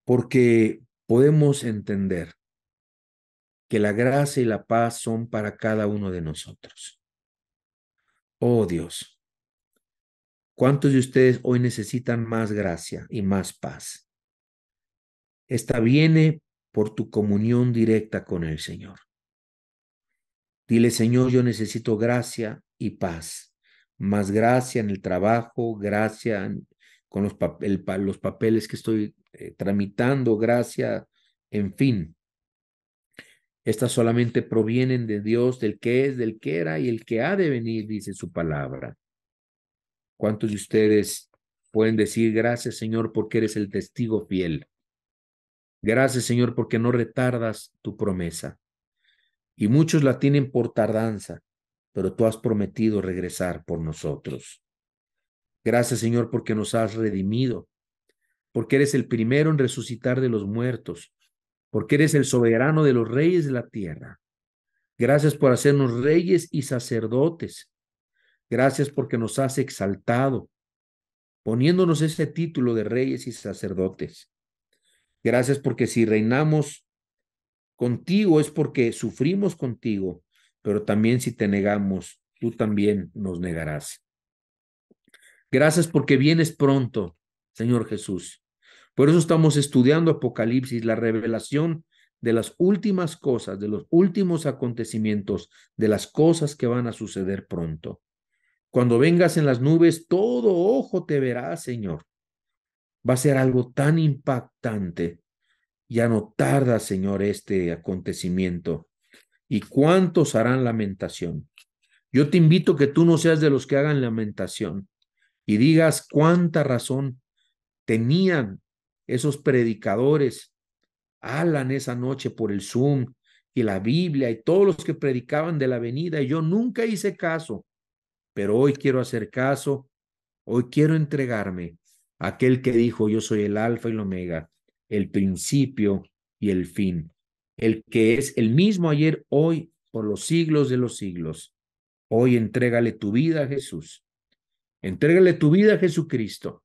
porque podemos entender que la gracia y la paz son para cada uno de nosotros. Oh Dios, ¿cuántos de ustedes hoy necesitan más gracia y más paz? Esta viene por tu comunión directa con el Señor. Dile, Señor, yo necesito gracia y paz, más gracia en el trabajo, gracia en con los, papeles que estoy eh, tramitando, gracia, en fin. Estas solamente provienen de Dios, del que es, del que era y el que ha de venir, dice su palabra. ¿Cuántos de ustedes pueden decir gracias, Señor, porque eres el testigo fiel? Gracias, Señor, porque no retardas tu promesa. Y muchos la tienen por tardanza, pero tú has prometido regresar por nosotros. Gracias, Señor, porque nos has redimido, porque eres el primero en resucitar de los muertos, porque eres el soberano de los reyes de la tierra. Gracias por hacernos reyes y sacerdotes. Gracias porque nos has exaltado, poniéndonos ese título de reyes y sacerdotes. Gracias porque si reinamos contigo es porque sufrimos contigo, pero también si te negamos, tú también nos negarás. Gracias porque vienes pronto, Señor Jesús. Por eso estamos estudiando Apocalipsis, la revelación de las últimas cosas, de los últimos acontecimientos, de las cosas que van a suceder pronto. Cuando vengas en las nubes, todo ojo te verá, Señor. Va a ser algo tan impactante. Ya no tarda, Señor, este acontecimiento. ¿Y cuántos harán lamentación? Yo te invito que tú no seas de los que hagan lamentación y digas cuánta razón tenían esos predicadores, Alan esa noche por el Zoom y la Biblia y todos los que predicaban de la venida, y yo nunca hice caso, pero hoy quiero hacer caso, hoy quiero entregarme a aquel que dijo, yo soy el alfa y el omega, el principio y el fin, el que es el mismo ayer, hoy, por los siglos de los siglos. Hoy entrégale tu vida a Jesús Entrégale tu vida a Jesucristo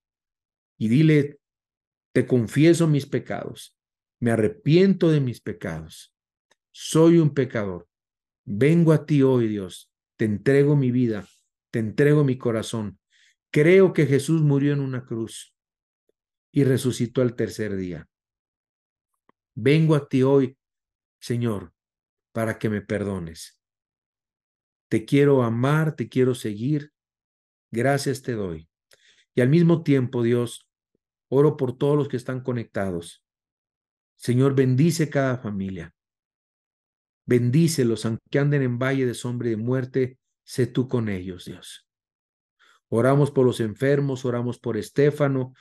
y dile, te confieso mis pecados, me arrepiento de mis pecados, soy un pecador, vengo a ti hoy Dios, te entrego mi vida, te entrego mi corazón, creo que Jesús murió en una cruz y resucitó al tercer día. Vengo a ti hoy, Señor, para que me perdones. Te quiero amar, te quiero seguir, gracias te doy. Y al mismo tiempo, Dios, oro por todos los que están conectados. Señor, bendice cada familia. Bendícelos, aunque anden en valle de sombra y de muerte, sé tú con ellos, Dios. Oramos por los enfermos, oramos por Estéfano,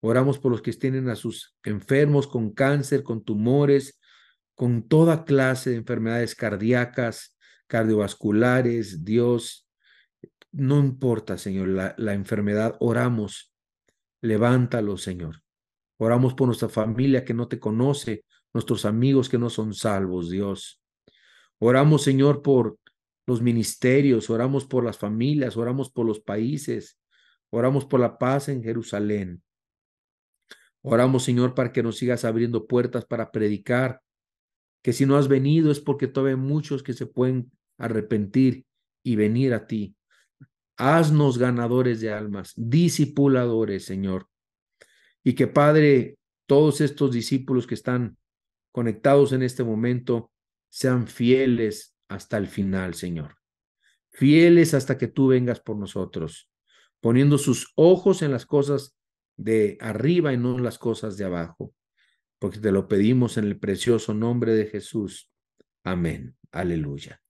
oramos por los que tienen a sus enfermos con cáncer, con tumores, con toda clase de enfermedades cardíacas, cardiovasculares, Dios, no importa, Señor, la, enfermedad, oramos, levántalo, Señor. Oramos por nuestra familia que no te conoce, nuestros amigos que no son salvos, Dios. Oramos, Señor, por los ministerios, oramos por las familias, oramos por los países, oramos por la paz en Jerusalén. Oramos, Señor, para que nos sigas abriendo puertas para predicar, que si no has venido es porque todavía hay muchos que se pueden arrepentir y venir a ti. Haznos ganadores de almas, discipuladores, Señor. Y que, Padre, todos estos discípulos que están conectados en este momento sean fieles hasta el final, Señor. Fieles hasta que tú vengas por nosotros, poniendo sus ojos en las cosas de arriba y no en las cosas de abajo, porque te lo pedimos en el precioso nombre de Jesús. Amén. Aleluya.